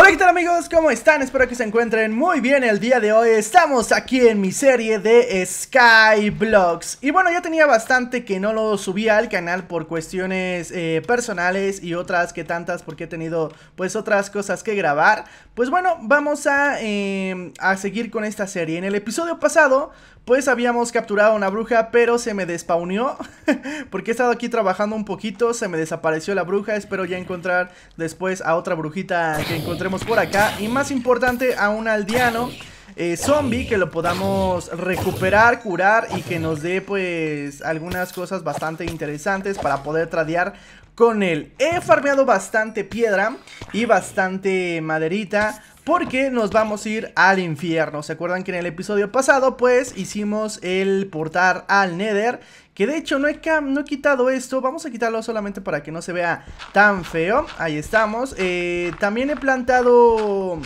Hola, ¿qué tal amigos? ¿Cómo están? Espero que se encuentren muy bien el día de hoy. Estamos aquí en mi serie de Sky Vlogs Y bueno, ya tenía bastante que no lo subía al canal por cuestiones eh, personales y otras que tantas porque he tenido pues otras cosas que grabar. Pues bueno, vamos a, em, a seguir con esta serie. En el episodio pasado pues habíamos capturado una bruja, pero se me despaunió porque he estado aquí trabajando un poquito, se me desapareció la bruja. Espero ya encontrar después a otra brujita que encontremos por acá. Y más importante, a un aldeano. Eh, zombie que lo podamos recuperar, curar y que nos dé pues algunas cosas bastante interesantes para poder tradear con él. He farmeado bastante piedra y bastante maderita porque nos vamos a ir al infierno. ¿Se acuerdan que en el episodio pasado pues hicimos el portar al Nether? Que de hecho no he, no quitado esto, vamos a quitarlo solamente para que no se vea tan feo. Ahí estamos. Eh, también he plantado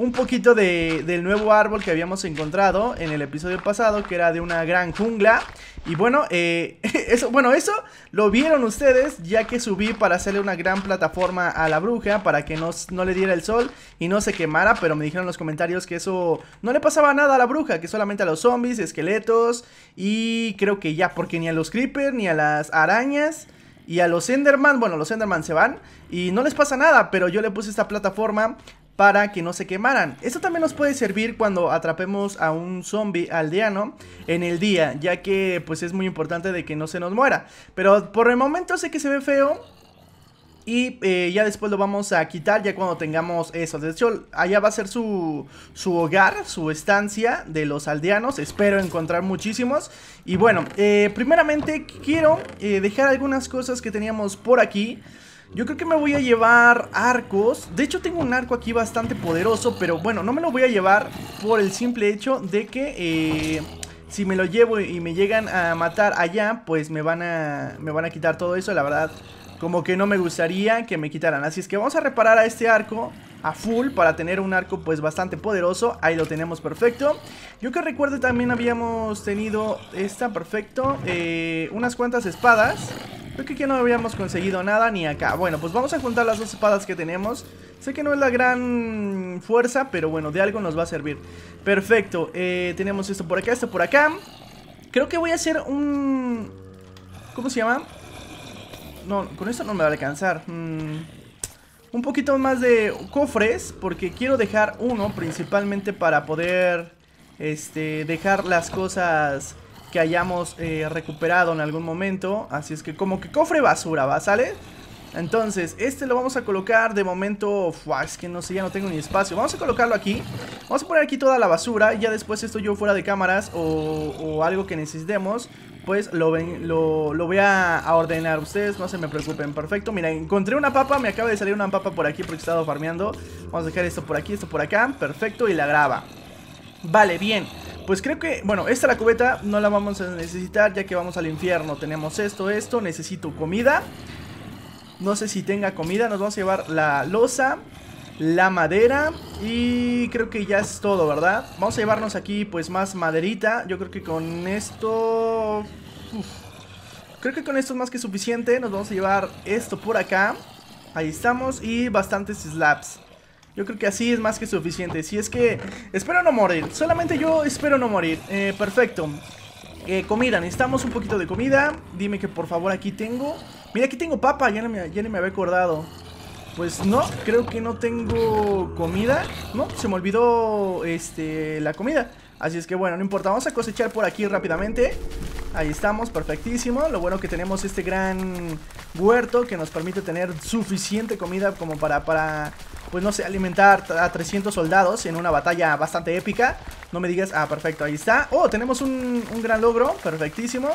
un poquito de, del nuevo árbol que habíamos encontrado en el episodio pasado, que era de una gran jungla. Y bueno, eh, eso, bueno, eso lo vieron ustedes, ya que subí para hacerle una gran plataforma a la bruja, para que no, no le diera el sol y no se quemara, pero me dijeron en los comentarios que eso no le pasaba nada a la bruja, que solamente a los zombies, esqueletos y creo que ya, porque ni a los creepers, ni a las arañas... Y a los Enderman, bueno, los Enderman se van y no les pasa nada, pero yo le puse esta plataforma para que no se quemaran. Esto también nos puede servir cuando atrapemos a un zombie aldeano en el día, ya que pues es muy importante de que no se nos muera. Pero por el momento sé que se ve feo, y eh, ya después lo vamos a quitar ya cuando tengamos eso. De hecho, allá va a ser su, su hogar, su estancia de los aldeanos. Espero encontrar muchísimos. Y bueno, eh, primeramente quiero eh, dejar algunas cosas que teníamos por aquí. Yo creo que me voy a llevar arcos. De hecho, tengo un arco aquí bastante poderoso, pero bueno, no me lo voy a llevar por el simple hecho de que... Eh, si me lo llevo y me llegan a matar allá, pues me van a, me van a quitar todo eso, la verdad como que no me gustaría que me quitaran. Así es que vamos a reparar a este arco a full para tener un arco pues bastante poderoso. Ahí lo tenemos perfecto. Yo que recuerdo también habíamos tenido esta perfecto, eh, unas cuantas espadas. Creo que aquí no habíamos conseguido nada ni acá Bueno, pues vamos a juntar las dos espadas que tenemos Sé que no es la gran fuerza, pero bueno, de algo nos va a servir Perfecto, eh, tenemos esto por acá, esto por acá Creo que voy a hacer un... ¿Cómo se llama? No, con esto no me va a alcanzar mm, Un poquito más de cofres Porque quiero dejar uno principalmente para poder... Este, dejar las cosas que hayamos eh, recuperado en algún momento. Así es que como que cofre basura, ¿va? ¿Sale? Entonces, este lo vamos a colocar de momento... Fua, es que no sé, ya no tengo ni espacio. Vamos a colocarlo aquí. Vamos a poner aquí toda la basura. Y ya después esto yo fuera de cámaras o, o algo que necesitemos, pues lo, ven, lo, lo voy a, a, ordenar. Ustedes no se me preocupen. Perfecto. Mira, encontré una papa. Me acaba de salir una papa por aquí porque he estado farmeando. Vamos a dejar esto por aquí, esto por acá. Perfecto. Y la graba. Vale, bien. Pues creo que, bueno, esta la cubeta no la vamos a necesitar ya que vamos al infierno. Tenemos esto, esto, necesito comida. No sé si tenga comida, nos vamos a llevar la losa, la madera y creo que ya es todo, ¿verdad? Vamos a llevarnos aquí pues más maderita. Yo creo que con esto... Creo que con esto es más que suficiente. Nos vamos a llevar esto por acá. Ahí estamos y bastantes slabs. Yo creo que así es más que suficiente. Si es que... Espero no morir. Solamente yo espero no morir. Eh, perfecto. Eh, comida, necesitamos un poquito de comida. Dime que por favor aquí tengo... Mira, aquí tengo papa. Ya no me, ya me había acordado. Pues no, creo que no tengo comida. No, se me olvidó este, la comida. Así es que bueno, no importa. Vamos a cosechar por aquí rápidamente. Ahí estamos, perfectísimo. Lo bueno que tenemos este gran huerto que nos permite tener suficiente comida como para, para pues no sé, alimentar a 300 soldados en una batalla bastante épica. No me digas, ah, perfecto, ahí está. Oh, tenemos un, gran logro, perfectísimo.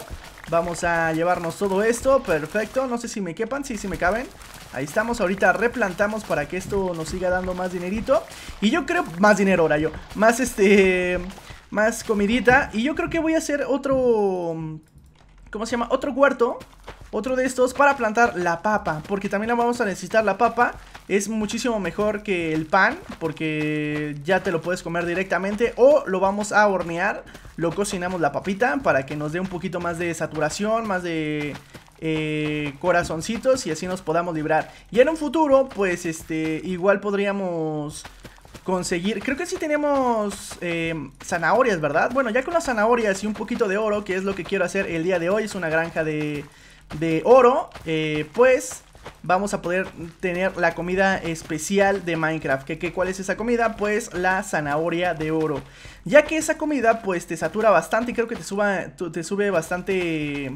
Vamos a llevarnos todo esto, perfecto. No sé si me quepan, sí, sí me caben. Ahí estamos, ahorita replantamos para que esto nos siga dando más dinerito. Y yo creo, más dinero ahora yo, más este, más comidita. Y yo creo que voy a hacer otro, ¿cómo se llama? Otro cuarto, otro de estos para plantar la papa. Porque también vamos a necesitar la papa es muchísimo mejor que el pan porque ya te lo puedes comer directamente o lo vamos a hornear, lo cocinamos la papita para que nos dé un poquito más de saturación, más de eh, corazoncitos y así nos podamos librar. Y en un futuro, pues este, igual podríamos conseguir, creo que sí tenemos em, zanahorias, ¿verdad? Bueno, ya con las zanahorias y un poquito de oro, que es lo que quiero hacer el día de hoy, es una granja de, oro, eh, pues vamos a poder tener la comida especial de Minecraft. ¿Qué, ¿Qué, cuál es esa comida? Pues la zanahoria de oro. Ya que esa comida pues te satura bastante y creo que te, suba, te sube bastante,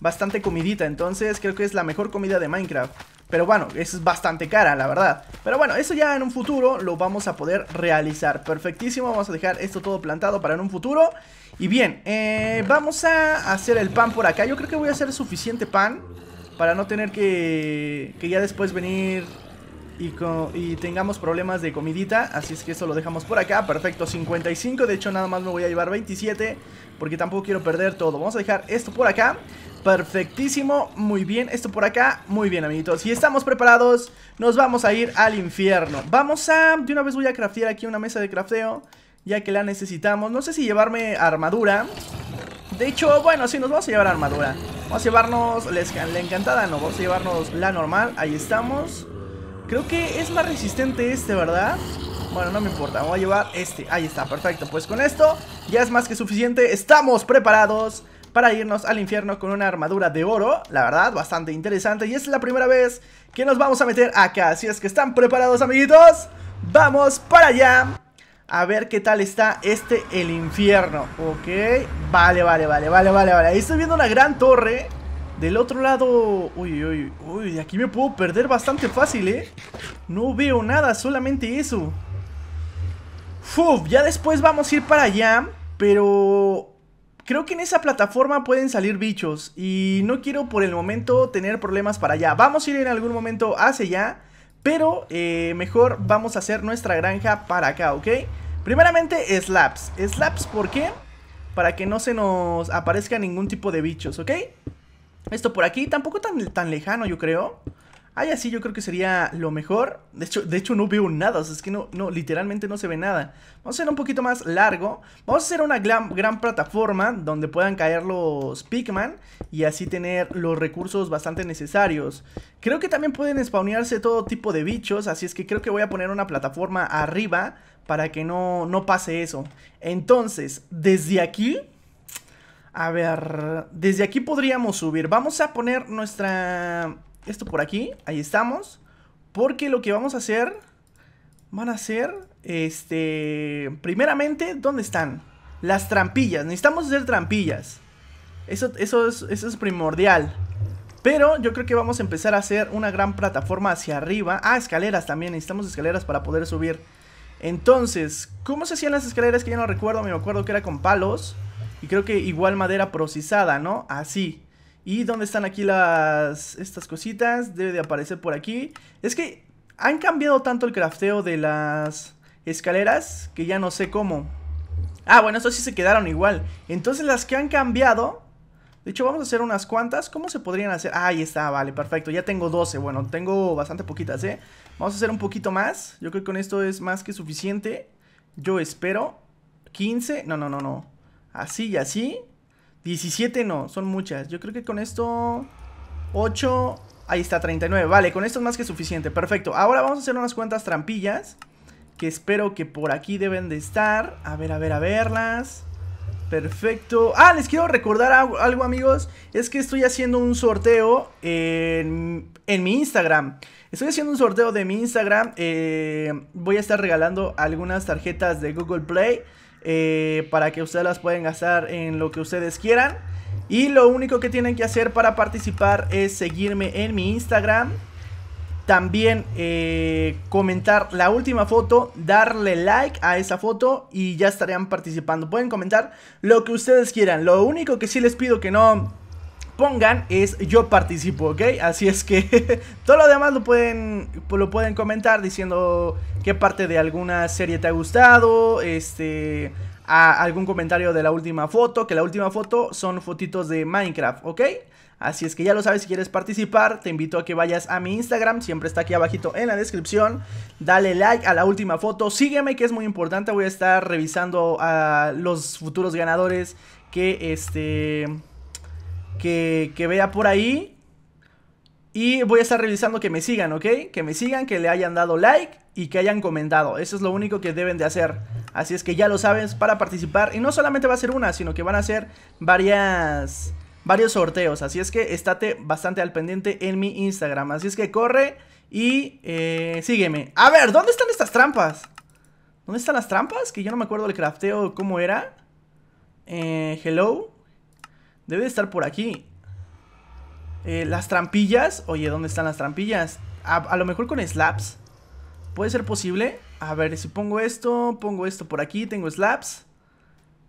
bastante comidita. Entonces creo que es la mejor comida de Minecraft. Pero bueno, es bastante cara, la verdad. Pero bueno, eso ya en un futuro lo vamos a poder realizar. Perfectísimo, vamos a dejar esto todo plantado para en un futuro. Y bien, eh, vamos a hacer el pan por acá. Yo creo que voy a hacer suficiente pan para no tener que, que ya después venir y, y, tengamos problemas de comidita. Así es que eso lo dejamos por acá. Perfecto, 55. De hecho, nada más me voy a llevar 27. Porque tampoco quiero perder todo. Vamos a dejar esto por acá. Perfectísimo, muy bien, esto por acá Muy bien amiguitos, y estamos preparados Nos vamos a ir al infierno Vamos a, de una vez voy a craftear aquí una mesa de crafteo Ya que la necesitamos, no sé si llevarme armadura de hecho, bueno, sí, nos vamos a llevar armadura. Vamos a llevarnos la encantada, no, vamos a llevarnos la normal. Ahí estamos. Creo que es más resistente este, ¿verdad? Bueno, no me importa, vamos a llevar este. Ahí está, perfecto. Pues con esto ya es más que suficiente. Estamos preparados para irnos al infierno con una armadura de oro, la verdad, bastante interesante. Y es la primera vez que nos vamos a meter acá, así es que están preparados, amiguitos. Vamos para allá. A ver qué tal está este, el infierno Ok, vale, vale, vale, vale, vale, vale Ahí estoy viendo una gran torre Del otro lado... Uy, uy, uy, de aquí me puedo perder bastante fácil, eh No veo nada, solamente eso Uf, ya después vamos a ir para allá Pero... Creo que en esa plataforma pueden salir bichos Y no quiero por el momento tener problemas para allá Vamos a ir en algún momento hacia allá pero eh, mejor vamos a hacer nuestra granja para acá, ¿ok? Primeramente, slaps. Slaps, ¿por qué? Para que no se nos aparezca ningún tipo de bichos, ¿ok? Esto por aquí, tampoco tan, tan lejano, yo creo ahí así yo creo que sería lo mejor. De hecho, de hecho no veo nada, o sea, es que no, no, literalmente no se ve nada. Vamos a hacer un poquito más largo. Vamos a hacer una gran, plataforma donde puedan caer los Pikman y así tener los recursos bastante necesarios. Creo que también pueden spawnearse todo tipo de bichos, así es que creo que voy a poner una plataforma arriba para que no, no pase eso. Entonces, desde aquí... A ver, desde aquí podríamos subir. Vamos a poner nuestra esto por aquí. Ahí estamos. Porque lo que vamos a hacer van a ser, este, primeramente, ¿dónde están? Las trampillas. Necesitamos hacer trampillas. Eso, eso, es, eso es primordial. Pero yo creo que vamos a empezar a hacer una gran plataforma hacia arriba. Ah, escaleras también. Necesitamos escaleras para poder subir. Entonces, ¿cómo se hacían las escaleras? Que ya no recuerdo. Me acuerdo que era con palos. Y creo que igual madera procesada, ¿no? Así. ¿Y dónde están aquí las estas cositas? Debe de aparecer por aquí. Es que han cambiado tanto el crafteo de las escaleras que ya no sé cómo. Ah, bueno, eso sí se quedaron igual. Entonces las que han cambiado... De hecho, vamos a hacer unas cuantas. ¿Cómo se podrían hacer? Ah, ahí está, vale, perfecto. Ya tengo 12. Bueno, tengo bastante poquitas, ¿eh? Vamos a hacer un poquito más. Yo creo que con esto es más que suficiente. Yo espero. 15. No, no, no, no. Así y así. 17 no, son muchas. Yo creo que con esto... 8... Ahí está, 39. Vale, con esto es más que suficiente. Perfecto. Ahora vamos a hacer unas cuantas trampillas. Que espero que por aquí deben de estar. A ver, a ver, a verlas. Perfecto. Ah, les quiero recordar algo, amigos. Es que estoy haciendo un sorteo en, mi Instagram. Estoy haciendo un sorteo de mi Instagram. Eh, voy a estar regalando algunas tarjetas de Google Play. Eh, para que ustedes las puedan gastar en lo que ustedes quieran. Y lo único que tienen que hacer para participar es seguirme en mi Instagram. También eh, comentar la última foto, darle like a esa foto y ya estarían participando. Pueden comentar lo que ustedes quieran. Lo único que sí les pido que no pongan es yo participo, ¿ok? Así es que todo lo demás lo pueden, pues, lo pueden comentar diciendo qué parte de alguna serie te ha gustado, este, algún comentario de la última foto, que la última foto son fotitos de Minecraft, ¿ok? Así es que ya lo sabes, si quieres participar, te invito a que vayas a mi Instagram, siempre está aquí abajito en la descripción. Dale like a la última foto, sígueme que es muy importante, voy a estar revisando a los futuros ganadores que este que, vea por ahí. Y voy a estar revisando que me sigan, ¿ok? Que me sigan, que le hayan dado like y que hayan comentado. Eso es lo único que deben de hacer. Así es que ya lo sabes para participar. Y no solamente va a ser una, sino que van a ser varias, varios sorteos. Así es que estate bastante al pendiente en mi Instagram. Así es que corre y eh, sígueme. A ver, ¿dónde están estas trampas? ¿Dónde están las trampas? Que yo no me acuerdo el crafteo cómo era. Eh, hello. Debe de estar por aquí. Eh, las trampillas. Oye, ¿dónde están las trampillas? A, lo mejor con slaps. ¿Puede ser posible? A ver, si pongo esto, pongo esto por aquí, tengo slaps.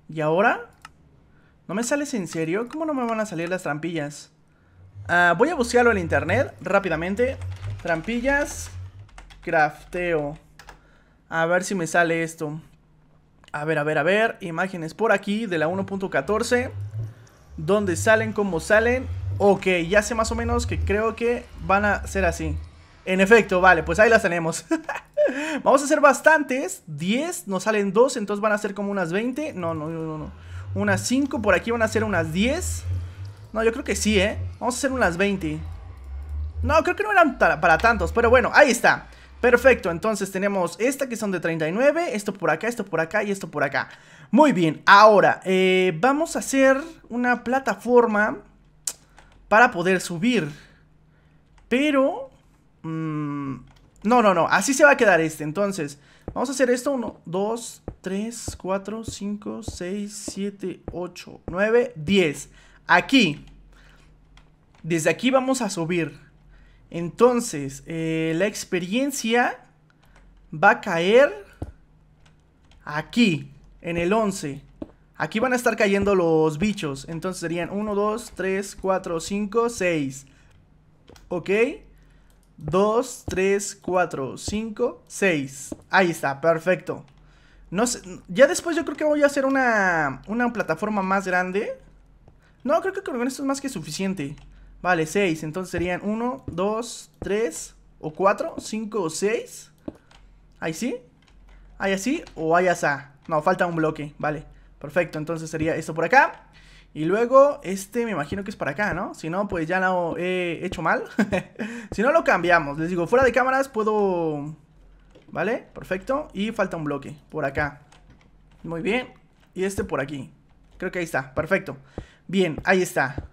¿Y ahora? ¿No me sales en serio? ¿Cómo no me van a salir las trampillas? Ah, voy a buscarlo en internet rápidamente. Trampillas. Crafteo. A ver si me sale esto. A ver, a ver, a ver. Imágenes por aquí de la 1.14 donde salen como salen. Ok, ya sé más o menos que creo que van a ser así. En efecto, vale, pues ahí las tenemos. Vamos a hacer bastantes. 10, nos salen 2, entonces van a ser como unas 20. No, no, no, no. Unas 5, por aquí van a ser unas 10. No, yo creo que sí, ¿eh? Vamos a hacer unas 20. No, creo que no eran para tantos, pero bueno, ahí está. Perfecto, entonces tenemos esta que son de 39, esto por acá, esto por acá y esto por acá. Muy bien, ahora eh, vamos a hacer una plataforma para poder subir. Pero... Mm, no, no, no, así se va a quedar este. Entonces, vamos a hacer esto. 1, 2, 3, 4, 5, 6, 7, 8, 9, 10. Aquí. Desde aquí vamos a subir. Entonces, eh, la experiencia va a caer aquí, en el 11. Aquí van a estar cayendo los bichos. Entonces serían 1, 2, 3, 4, 5, 6. ¿Ok? 2, 3, 4, 5, 6. Ahí está, perfecto. No ya después yo creo que voy a hacer una, una plataforma más grande. No, creo que con esto es más que suficiente. Vale, 6. Entonces serían 1, 2, 3 o 4, 5 o 6. Ahí sí. Ahí así o ahí asá. No, falta un bloque. Vale. Perfecto. Entonces sería esto por acá. Y luego este me imagino que es para acá, ¿no? Si no, pues ya lo he hecho mal. si no, lo cambiamos. Les digo, fuera de cámaras puedo... ¿Vale? Perfecto. Y falta un bloque por acá. Muy bien. Y este por aquí. Creo que ahí está. Perfecto. Bien, ahí está.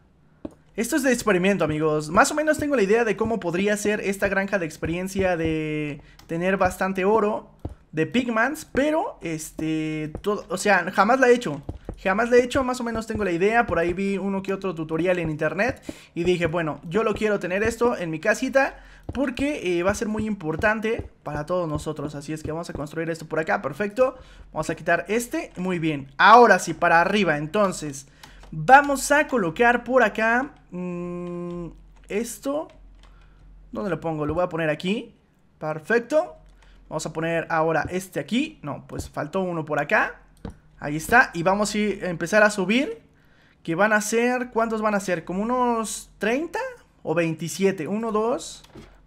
Esto es de experimento, amigos. Más o menos tengo la idea de cómo podría ser esta granja de experiencia de tener bastante oro de pigmans, pero este, todo, o sea, jamás la he hecho. Jamás la he hecho, más o menos tengo la idea, por ahí vi uno que otro tutorial en internet y dije, bueno, yo lo quiero tener esto en mi casita porque eh, va a ser muy importante para todos nosotros, así es que vamos a construir esto por acá, perfecto, vamos a quitar este, muy bien, ahora sí, para arriba, entonces, Vamos a colocar por acá mm, esto. ¿Dónde lo pongo? Lo voy a poner aquí. Perfecto. Vamos a poner ahora este aquí. No, pues faltó uno por acá. Ahí está. Y vamos a, empezar a subir. Que van a ser, ¿cuántos van a ser? ¿Como unos 30 o 27? 1, 2,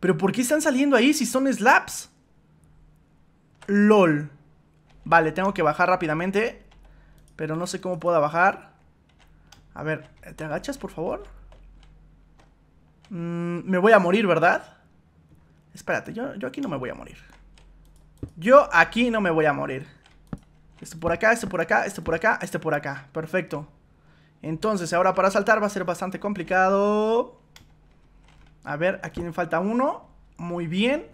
¿Pero por qué están saliendo ahí si son slaps? LOL. Vale, tengo que bajar rápidamente. Pero no sé cómo pueda bajar. A ver, ¿te agachas, por favor? Mm, me voy a morir, ¿verdad? Espérate, yo, aquí no me voy a morir. Yo aquí no me voy a morir. Esto por acá, esto por acá, esto por acá, este por acá. Perfecto. Entonces, ahora para saltar va a ser bastante complicado. A ver, aquí me falta uno. Muy bien.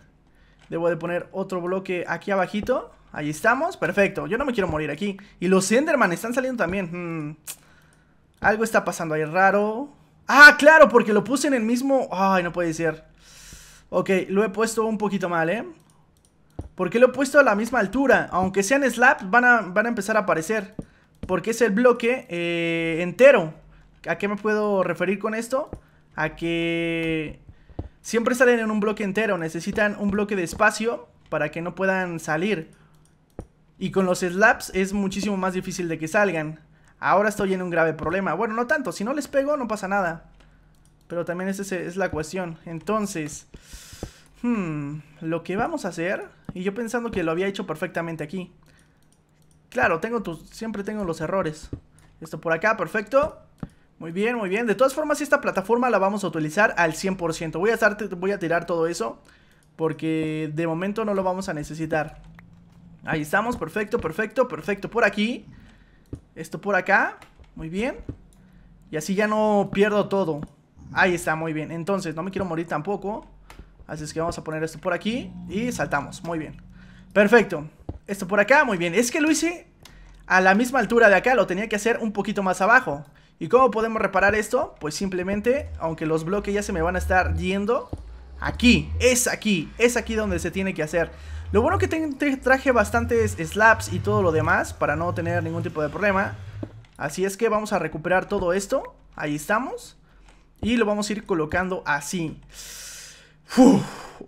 Debo de poner otro bloque aquí abajito. Ahí estamos. Perfecto. Yo no me quiero morir aquí. Y los Enderman están saliendo también. Hmm. Algo está pasando ahí raro. Ah, claro, porque lo puse en el mismo... Ay, no puede ser. Ok, lo he puesto un poquito mal, ¿eh? Porque lo he puesto a la misma altura. Aunque sean slabs, van a, van a empezar a aparecer. Porque es el bloque eh, entero. ¿A qué me puedo referir con esto? a que siempre salen en un bloque entero, necesitan un bloque de espacio para que no puedan salir. Y con los slaps es muchísimo más difícil de que salgan. Ahora estoy en un grave problema. Bueno, no tanto, si no les pego no pasa nada. Pero también esa es la cuestión. Entonces, hmm, lo que vamos a hacer, y yo pensando que lo había hecho perfectamente aquí. Claro, tengo siempre tengo los errores. Esto por acá, perfecto. Muy bien, muy bien. De todas formas, esta plataforma la vamos a utilizar al 100%. Voy a, voy a tirar todo eso porque de momento no lo vamos a necesitar. Ahí estamos, perfecto, perfecto, perfecto. Por aquí, esto por acá, muy bien. Y así ya no pierdo todo. Ahí está, muy bien. Entonces, no me quiero morir tampoco. Así es que vamos a poner esto por aquí y saltamos, muy bien. Perfecto. Esto por acá, muy bien. Es que lo hice a la misma altura de acá, lo tenía que hacer un poquito más abajo. ¿Y cómo podemos reparar esto? Pues simplemente, aunque los bloques ya se me van a estar yendo Aquí, es aquí, es aquí donde se tiene que hacer Lo bueno que traje bastantes slaps y todo lo demás Para no tener ningún tipo de problema Así es que vamos a recuperar todo esto Ahí estamos Y lo vamos a ir colocando así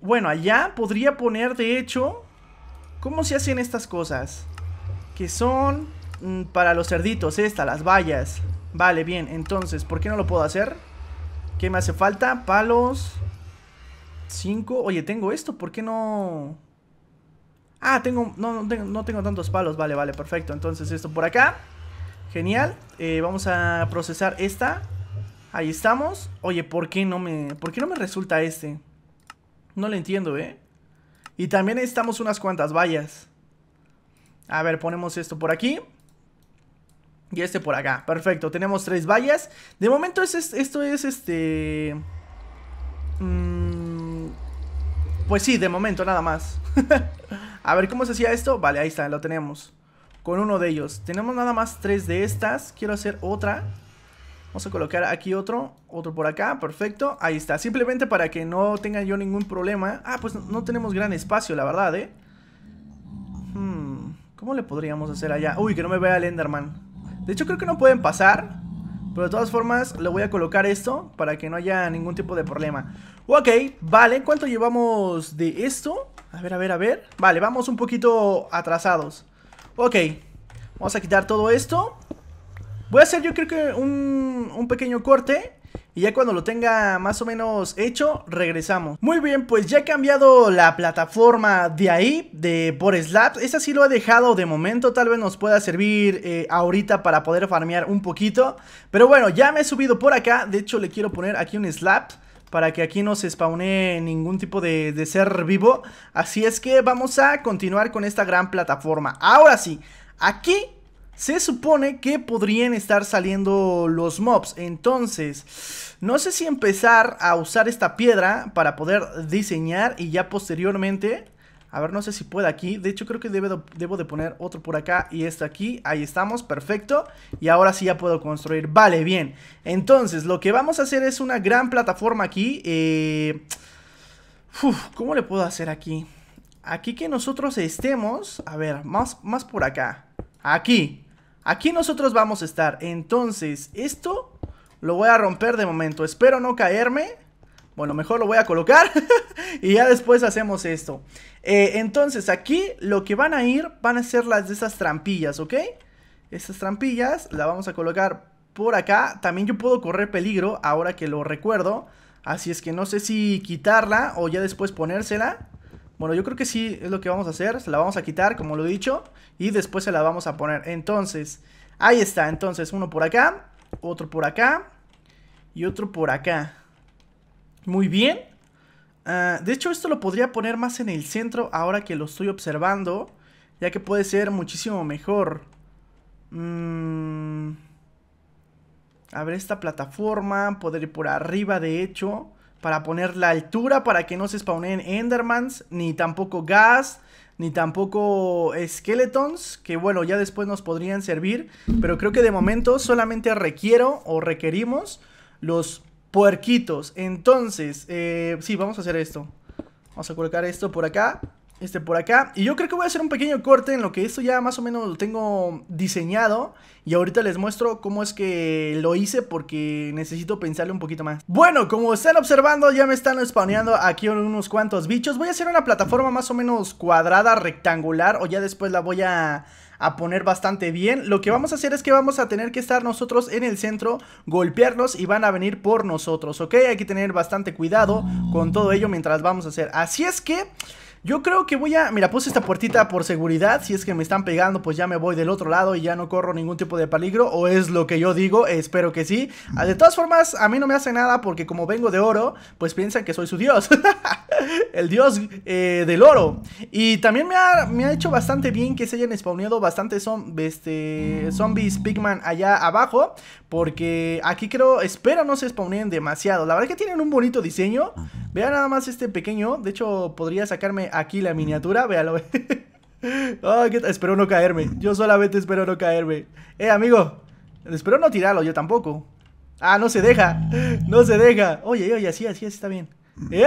Bueno, allá podría poner de hecho ¿Cómo se hacen estas cosas? Que son mm, para los cerditos, estas, las vallas Vale, bien, entonces, ¿por qué no lo puedo hacer? ¿Qué me hace falta? Palos. Cinco. Oye, tengo esto, ¿por qué no...? Ah, tengo... No, tengo, tantos palos. Vale, vale, perfecto. Entonces esto por acá. Genial. Eh, vamos a procesar esta. Ahí estamos. Oye, ¿por qué no me... ¿Por qué no me resulta este? No lo entiendo, ¿eh? Y también necesitamos unas cuantas vallas. A ver, ponemos esto por aquí. Y este por acá, perfecto, tenemos tres vallas De momento es, esto es este... Mm, pues sí, de momento nada más A ver, ¿cómo se hacía esto? Vale, ahí está, lo tenemos Con uno de ellos Tenemos nada más tres de estas Quiero hacer otra Vamos a colocar aquí otro, otro por acá, perfecto Ahí está, simplemente para que no tenga yo ningún problema Ah, pues no, tenemos gran espacio, la verdad, eh hmm, ¿Cómo le podríamos hacer allá? Uy, que no me vea el Enderman de hecho, creo que no pueden pasar. Pero de todas formas, le voy a colocar esto para que no haya ningún tipo de problema. Ok, vale. ¿Cuánto llevamos de esto? A ver, a ver, a ver. Vale, vamos un poquito atrasados. Ok, vamos a quitar todo esto. Voy a hacer yo creo que un, un pequeño corte y ya cuando lo tenga más o menos hecho, regresamos. Muy bien, pues ya he cambiado la plataforma de ahí, de por Slabs. Esa sí lo he dejado de momento, tal vez nos pueda servir eh, ahorita para poder farmear un poquito. Pero bueno, ya me he subido por acá, de hecho le quiero poner aquí un slap para que aquí no se spawne ningún tipo de, de, ser vivo. Así es que vamos a continuar con esta gran plataforma. Ahora sí, aquí se supone que podrían estar saliendo los mobs. Entonces, no sé si empezar a usar esta piedra para poder diseñar y ya posteriormente... A ver, no sé si puedo aquí. De hecho, creo que debo, de poner otro por acá y este aquí. Ahí estamos, perfecto. Y ahora sí ya puedo construir. Vale, bien. Entonces, lo que vamos a hacer es una gran plataforma aquí. Eh... ¿Cómo le puedo hacer aquí? Aquí que nosotros estemos... A ver, más, más por acá. Aquí. Aquí nosotros vamos a estar. Entonces, esto lo voy a romper de momento. Espero no caerme. Bueno, mejor lo voy a colocar y ya después hacemos esto. Eh, entonces, aquí lo que van a ir van a ser las de esas trampillas, ¿ok? Estas trampillas las vamos a colocar por acá. También yo puedo correr peligro ahora que lo recuerdo. Así es que no sé si quitarla o ya después ponérsela. Bueno, yo creo que sí es lo que vamos a hacer. Se la vamos a quitar, como lo he dicho. Y después se la vamos a poner. Entonces, ahí está. Entonces, uno por acá. Otro por acá. Y otro por acá. Muy bien. Ah, de hecho, esto lo podría poner más en el centro ahora que lo estoy observando. Ya que puede ser muchísimo mejor. Mm, a ver esta plataforma. Poder ir por arriba, de hecho para poner la altura para que no se spawnen Endermans, ni tampoco gas, ni tampoco Skeletons, que bueno, ya después nos podrían servir, pero creo que de momento solamente requiero o requerimos los puerquitos. Entonces, eh, sí, vamos a hacer esto. Vamos a colocar esto por acá este por acá. Y yo creo que voy a hacer un pequeño corte en lo que esto ya más o menos lo tengo diseñado. Y ahorita les muestro cómo es que lo hice porque necesito pensarle un poquito más. Bueno, como están observando, ya me están spawneando aquí unos cuantos bichos. Voy a hacer una plataforma más o menos cuadrada, rectangular, o ya después la voy a a poner bastante bien. Lo que vamos a hacer es que vamos a tener que estar nosotros en el centro, golpearlos y van a venir por nosotros, ¿ok? Hay que tener bastante cuidado con todo ello mientras vamos a hacer. Así es que... Yo creo que voy a... Mira, puse esta puertita por seguridad. Si es que me están pegando, pues ya me voy del otro lado y ya no corro ningún tipo de peligro. O es lo que yo digo, espero que sí. Ah, de todas formas, a mí no me hace nada porque como vengo de oro, pues piensan que soy su dios. el dios eh, del oro. Y también me ha, hecho bastante bien que se hayan spawneado bastantes este, zombies Pigman allá abajo. Porque aquí creo, espero no se spawnen demasiado. La verdad es que tienen un bonito diseño. Vean nada más este pequeño. De hecho, podría sacarme aquí la miniatura. Véalo. Oh, espero no caerme. Yo solamente espero no caerme. Eh, amigo. Espero no tirarlo, yo tampoco. Ah, no se deja. No se deja. Oye, oye, así, así, así está bien. Mm. ¡Eh!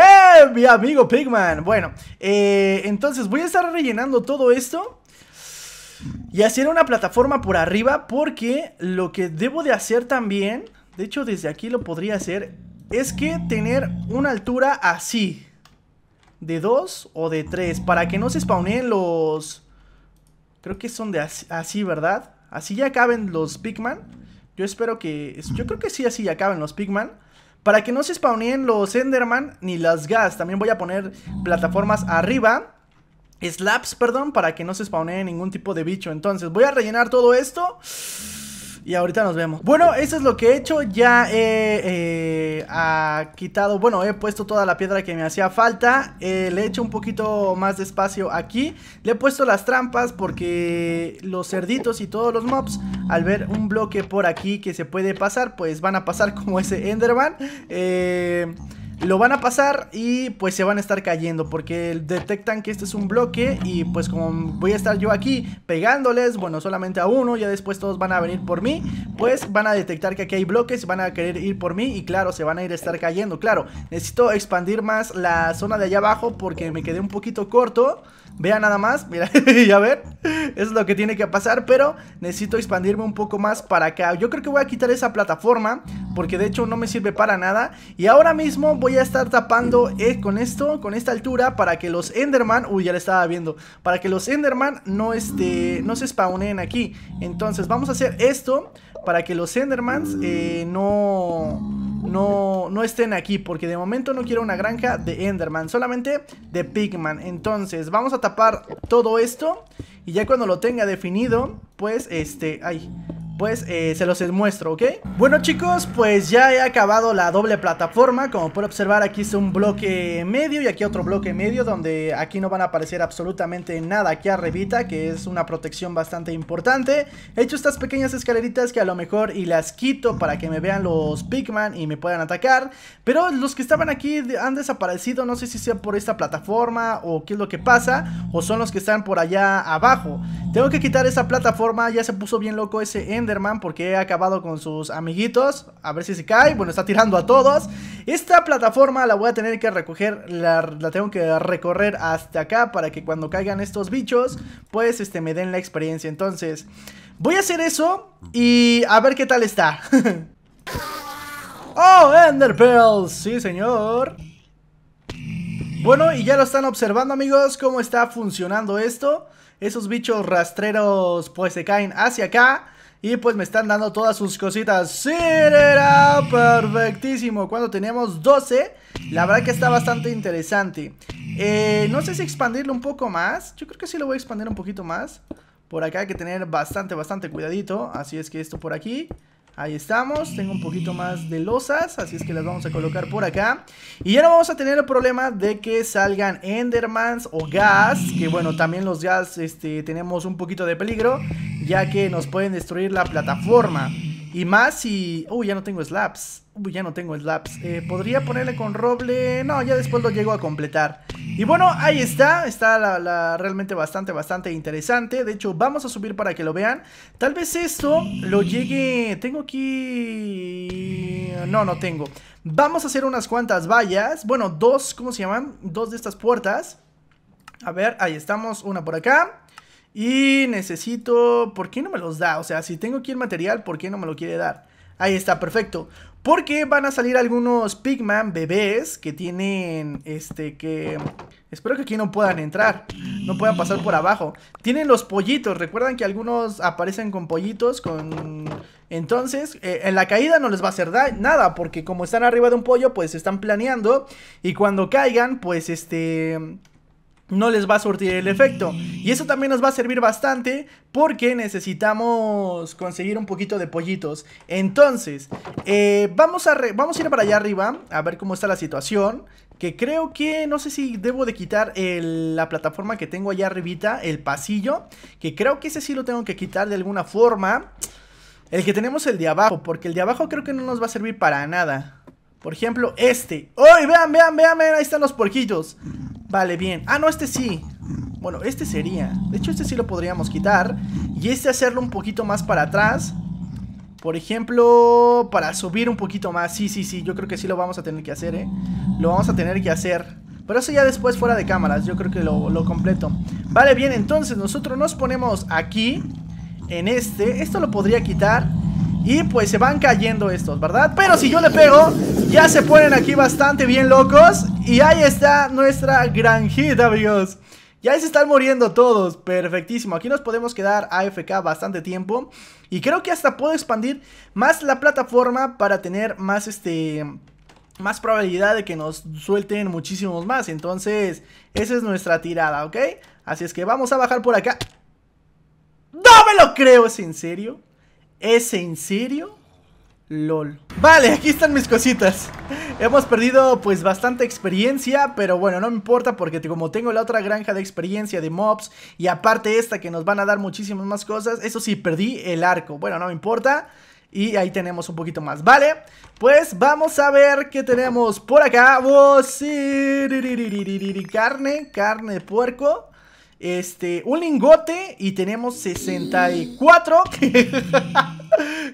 Mi amigo Pigman. Bueno, eh, entonces voy a estar rellenando todo esto y hacer una plataforma por arriba porque lo que debo de hacer también, de hecho desde aquí lo podría hacer, es que tener una altura así, de dos o de tres, para que no se spawneen los... Creo que son de así, ¿verdad? Así ya caben los Pigman. Yo espero que... Yo creo que sí, así ya caben los Pigman. Para que no se spawneen los Enderman ni las Gas. También voy a poner plataformas arriba Slaps, perdón, para que no se spawnee ningún tipo de bicho. Entonces voy a rellenar todo esto. Y ahorita nos vemos. Bueno, eso es lo que he hecho. Ya he eh, ha quitado, bueno, he puesto toda la piedra que me hacía falta. Eh, le he hecho un poquito más de espacio aquí. Le he puesto las trampas porque los cerditos y todos los mobs, al ver un bloque por aquí que se puede pasar, pues van a pasar como ese Enderman. Eh lo van a pasar y pues se van a estar cayendo porque detectan que este es un bloque y pues como voy a estar yo aquí pegándoles, bueno, solamente a uno, ya después todos van a venir por mí, pues van a detectar que aquí hay bloques, van a querer ir por mí y claro, se van a ir a estar cayendo, claro, necesito expandir más la zona de allá abajo porque me quedé un poquito corto Vea nada más, mira, a ver, eso es lo que tiene que pasar, pero necesito expandirme un poco más para acá. Yo creo que voy a quitar esa plataforma, porque de hecho no me sirve para nada. Y ahora mismo voy a estar tapando eh, con esto, con esta altura, para que los Enderman, uy, ya le estaba viendo, para que los Enderman no, este, no se spawneen aquí. Entonces vamos a hacer esto para que los Endermans eh, no no, no estén aquí, porque de momento no quiero una granja de Enderman, solamente de Pigman. Entonces, vamos a tapar todo esto y ya cuando lo tenga definido, pues este, ay, pues eh, se los muestro, ¿ok? Bueno chicos, pues ya he acabado la doble plataforma Como pueden observar aquí es un bloque medio y aquí otro bloque medio Donde aquí no van a aparecer absolutamente nada aquí arribita Que es una protección bastante importante He hecho estas pequeñas escaleritas que a lo mejor y las quito para que me vean los Pikman y me puedan atacar Pero los que estaban aquí han desaparecido, no sé si sea por esta plataforma o qué es lo que pasa O son los que están por allá abajo tengo que quitar esa plataforma, ya se puso bien loco ese Enderman porque he acabado con sus amiguitos. A ver si se cae, bueno, está tirando a todos. Esta plataforma la voy a tener que recoger, la, tengo que recorrer hasta acá para que cuando caigan estos bichos, pues este, me den la experiencia. Entonces, voy a hacer eso y a ver qué tal está. ¡Oh, Enderpearls, Sí, señor. Bueno, y ya lo están observando, amigos, cómo está funcionando esto esos bichos rastreros pues se caen hacia acá. Y pues me están dando todas sus cositas. Sí, era perfectísimo. Cuando tenemos 12, la verdad que está bastante interesante. Eh, no sé si expandirlo un poco más. Yo creo que sí lo voy a expandir un poquito más. Por acá hay que tener bastante, bastante cuidadito. Así es que esto por aquí. Ahí estamos, tengo un poquito más de losas, así es que las vamos a colocar por acá. Y ya no vamos a tener el problema de que salgan Endermans o Gas, que bueno, también los Gas este, tenemos un poquito de peligro, ya que nos pueden destruir la plataforma. Y más si... Uy, ya no tengo slaps. Uy, ya no tengo slaps. Eh, podría ponerle con roble... No, ya después lo llego a completar. Y bueno, ahí está. Está la, la, realmente bastante, bastante interesante. De hecho, vamos a subir para que lo vean. Tal vez esto lo llegue... Tengo aquí... No, no tengo. Vamos a hacer unas cuantas vallas. Bueno, dos, ¿cómo se llaman? Dos de estas puertas. A ver, ahí estamos. Una por acá. Y necesito... ¿Por qué no me los da? O sea, si tengo aquí el material, ¿por qué no me lo quiere dar? Ahí está, perfecto. Porque van a salir algunos Pigman bebés que tienen, este, que... Espero que aquí no puedan entrar, no puedan pasar por abajo. Tienen los pollitos, recuerdan que algunos aparecen con pollitos, con... Entonces, eh, en la caída no les va a hacer nada, porque como están arriba de un pollo, pues están planeando. Y cuando caigan, pues este no les va a surtir el efecto. Y eso también nos va a servir bastante porque necesitamos conseguir un poquito de pollitos. Entonces, eh, vamos, a vamos a ir para allá arriba a ver cómo está la situación. Que creo que, no sé si debo de quitar la plataforma que tengo allá arribita, el pasillo. Que creo que ese sí lo tengo que quitar de alguna forma. El que tenemos el de abajo, porque el de abajo creo que no nos va a servir para nada. Por ejemplo, este. hoy Vean, vean, vean, vean. Ahí están los porquillos. Vale, bien. Ah, no, este sí. Bueno, este sería. De hecho, este sí lo podríamos quitar. Y este hacerlo un poquito más para atrás. Por ejemplo, para subir un poquito más. Sí, sí, sí. Yo creo que sí lo vamos a tener que hacer, ¿eh? Lo vamos a tener que hacer. Pero eso ya después fuera de cámaras. Yo creo que lo, lo completo. Vale, bien. Entonces, nosotros nos ponemos aquí. En este. Esto lo podría quitar. Y pues se van cayendo estos, ¿verdad? Pero si yo le pego, ya se ponen aquí bastante bien locos. Y ahí está nuestra granjita, amigos. Ya se están muriendo todos, perfectísimo. Aquí nos podemos quedar AFK bastante tiempo. Y creo que hasta puedo expandir más la plataforma para tener más este... Más probabilidad de que nos suelten muchísimos más. Entonces, esa es nuestra tirada, ¿ok? Así es que vamos a bajar por acá. ¡No me lo creo! ¿Es en serio? ¿Es en serio? LOL Vale, aquí están mis cositas Hemos perdido pues bastante experiencia Pero bueno, no me importa porque como tengo la otra granja de experiencia de mobs Y aparte esta que nos van a dar muchísimas más cosas Eso sí, perdí el arco Bueno, no me importa y ahí tenemos un poquito más, ¿vale? Pues vamos a ver qué tenemos por acá oh, Carne, carne de puerco Este, un lingote Y tenemos 64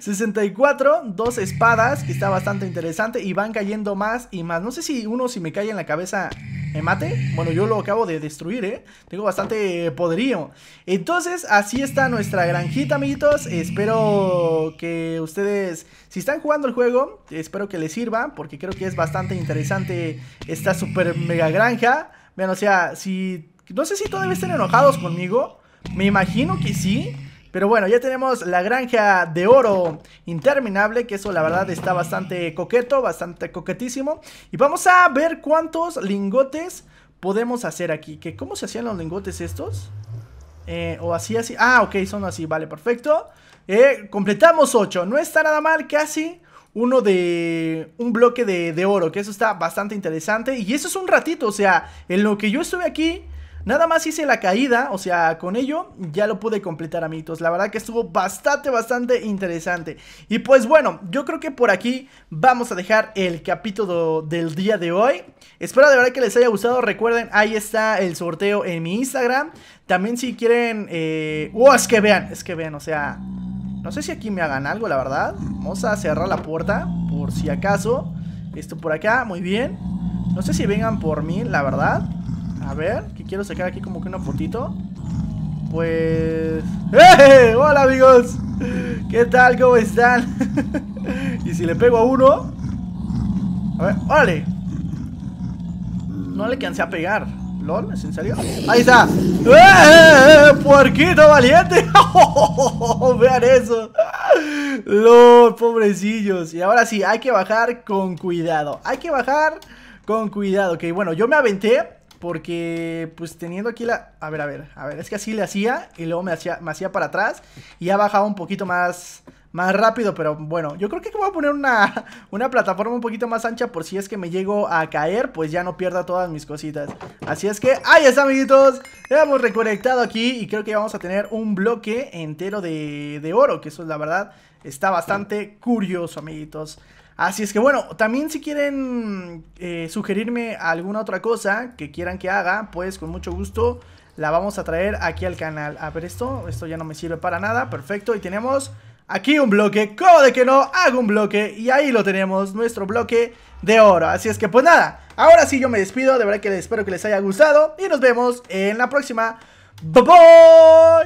64, dos espadas, que está bastante interesante. Y van cayendo más y más. No sé si uno, si me cae en la cabeza, me mate. Bueno, yo lo acabo de destruir, ¿eh? Tengo bastante poderío. Entonces, así está nuestra granjita, amiguitos. Espero que ustedes, si están jugando el juego, espero que les sirva. Porque creo que es bastante interesante esta super mega granja. Vean, o sea, si... No sé si todavía estén enojados conmigo. Me imagino que sí. Pero bueno, ya tenemos la granja de oro interminable, que eso la verdad está bastante coqueto, bastante coquetísimo. Y vamos a ver cuántos lingotes podemos hacer aquí. ¿Cómo se hacían los lingotes estos? Eh, o así, así. Ah, ok, son así, vale, perfecto. Eh, completamos 8, no está nada mal, casi uno de un bloque de, de, oro, que eso está bastante interesante. Y eso es un ratito, o sea, en lo que yo estuve aquí, Nada más hice la caída, o sea, con ello ya lo pude completar, amiguitos. La verdad que estuvo bastante, bastante interesante. Y pues bueno, yo creo que por aquí vamos a dejar el capítulo del día de hoy. Espero de verdad que les haya gustado. Recuerden, ahí está el sorteo en mi Instagram. También si quieren... Eh... ¡Oh, es que vean! Es que vean, o sea... No sé si aquí me hagan algo, la verdad. Vamos a cerrar la puerta, por si acaso. Esto por acá, muy bien. No sé si vengan por mí, la verdad. A ver quiero sacar aquí como que una fotito. Pues... ¡Eh! ¡Hola amigos! ¿Qué tal? ¿Cómo están? y si le pego a uno... A ver, ¡órale! No le cansé a pegar. ¿Lol? ¿Es en serio? ¡Ahí está! ¡Eh! ¡Puerquito valiente! ¡Vean eso! ¡Lol! ¡Pobrecillos! Y ahora sí, hay que bajar con cuidado. Hay que bajar con cuidado. Ok, bueno, yo me aventé porque, pues teniendo aquí la. A ver, a ver, a ver. Es que así le hacía y luego me hacía, hacía para atrás y ya bajaba un poquito más, más rápido. Pero bueno, yo creo que voy a poner una, una plataforma un poquito más ancha por si es que me llego a caer, pues ya no pierda todas mis cositas. Así es que ahí está, amiguitos. hemos reconectado aquí y creo que vamos a tener un bloque entero de, de oro, que eso la verdad está bastante curioso, amiguitos. Así es que bueno, también si quieren eh, sugerirme alguna otra cosa que quieran que haga, pues con mucho gusto la vamos a traer aquí al canal. A ver esto, esto ya no me sirve para nada, perfecto. Y tenemos aquí un bloque, como de que no, hago un bloque y ahí lo tenemos, nuestro bloque de oro. Así es que pues nada, ahora sí yo me despido, de verdad que espero que les haya gustado y nos vemos en la próxima. Bye bye.